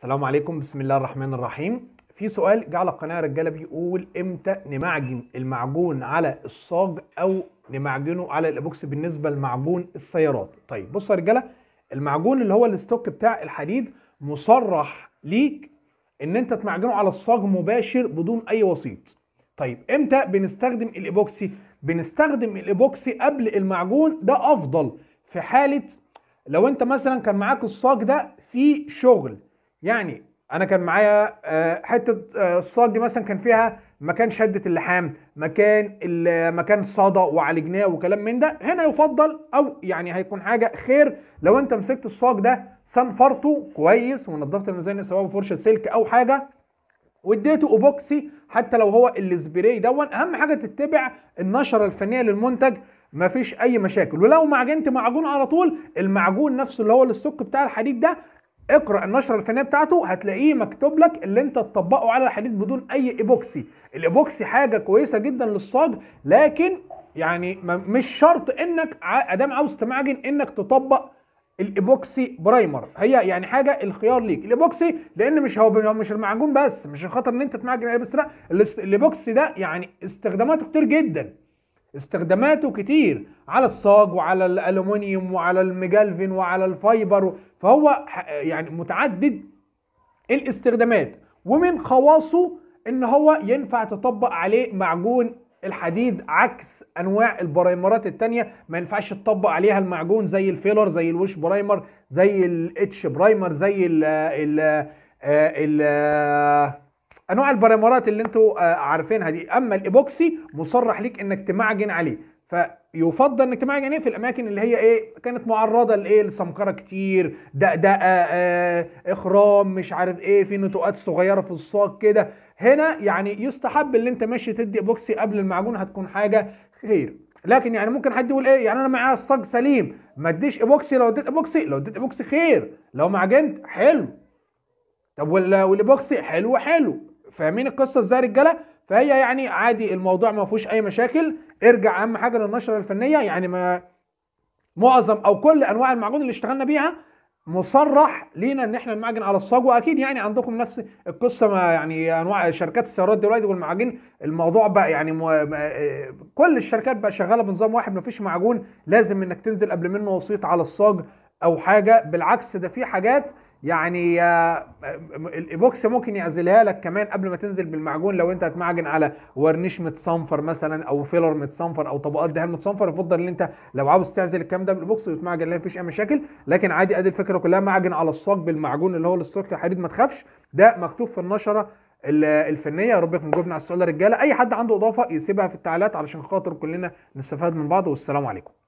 السلام عليكم بسم الله الرحمن الرحيم في سؤال جعل القناع رجاله بيقول امتى نمعجن المعجون على الصاج او نمعجنه على الابوكس بالنسبه لمعجون السيارات طيب بصوا يا رجاله المعجون اللي هو الاستوك بتاع الحديد مصرح ليك ان انت تمعجنه على الصاج مباشر بدون اي وسيط طيب امتى بنستخدم الايبوكسي بنستخدم الايبوكسي قبل المعجون ده افضل في حاله لو انت مثلا كان معاك الصاج ده في شغل يعني انا كان معايا آه، حته آه، الصاج دي مثلا كان فيها مكان شده اللحام مكان مكان صدى وعالجناه وكلام من ده هنا يفضل او يعني هيكون حاجه خير لو انت مسكت الصاج ده صنفرته كويس ونظفت الميزان سواء بفرشه سلك او حاجه واديته ايبوكسي حتى لو هو السبراي دون اهم حاجه تتبع النشره الفنيه للمنتج مفيش اي مشاكل ولو معجنت معجون على طول المعجون نفسه اللي هو الاستوك بتاع الحديد ده اقرا النشره الفنيه بتاعته هتلاقيه مكتوب لك اللي انت تطبقه على الحديد بدون اي ايبوكسي الايبوكسي حاجه كويسه جدا للصاج لكن يعني مش شرط انك ادام عاوز تمعجن انك تطبق الايبوكسي برايمر هي يعني حاجه الخيار ليك الايبوكسي لان مش هو مش المعجون بس مش خاطر ان انت تمعجن عليه بس لا الايبوكسي ده يعني استخداماته كتير جدا استخداماته كتير على الصاج وعلى الالومنيوم وعلى المجالفين وعلى الفايبر فهو يعني متعدد الاستخدامات ومن خواصه ان هو ينفع تطبق عليه معجون الحديد عكس انواع البرايمرات التانية ما ينفعش تطبق عليها المعجون زي الفيلر زي الوش برايمر زي الاتش برايمر زي ال ال آه، ال آه، انواع البريمرات اللي انتوا آه، عارفينها دي اما الايبوكسي مصرح ليك انك تمعجن عليه فيفضل انك تمعجن عليه في الاماكن اللي هي ايه كانت معرضه لايه لسمكره كتير دقدقه آه اخرام مش عارف ايه في نتوءات صغيره في الصاج كده هنا يعني يستحب اللي انت ماشي تدي ايبوكسي قبل المعجون هتكون حاجه خير لكن يعني ممكن حد يقول ايه يعني انا معايا الصاج سليم ما اديش ايبوكسي لو اديت ايبوكسي لو اديت ايبوكسي خير لو معجنت حلو طب والايبوكسي حلو حلو فاهمين القصه ازاي يا رجاله فهي يعني عادي الموضوع ما فيهوش اي مشاكل ارجع اهم حاجه للنشره الفنيه يعني ما معظم او كل انواع المعجون اللي اشتغلنا بيها مصرح لينا ان احنا نمعجن على الصاج واكيد يعني عندكم نفس القصه ما يعني انواع شركات السيارات دلوقتي والمعاجين الموضوع بقى يعني مو... كل الشركات بقى شغاله بنظام واحد ما فيش معجون لازم انك تنزل قبل منه وسيط على الصاج او حاجه بالعكس ده في حاجات يعني آه، آه، البوكس ممكن يعزلها لك كمان قبل ما تنزل بالمعجون لو انت هتمعجن على ورنيش متصنفر مثلا او فيلر متصنفر او طبقات دهان متصنفر يفضل ان انت لو عاوز تعزل الكلام ده بالبوكس وتمعجن لا مفيش اي مشاكل لكن عادي ادي الفكره كلها معجن على الصاج بالمعجون اللي هو الاستركتور الحديد ما تخافش ده مكتوب في النشره الفنيه يا رب يكون جبنا على السؤال ده رجاله اي حد عنده اضافه يسيبها في التعليقات علشان خاطر كلنا نستفاد من بعض والسلام عليكم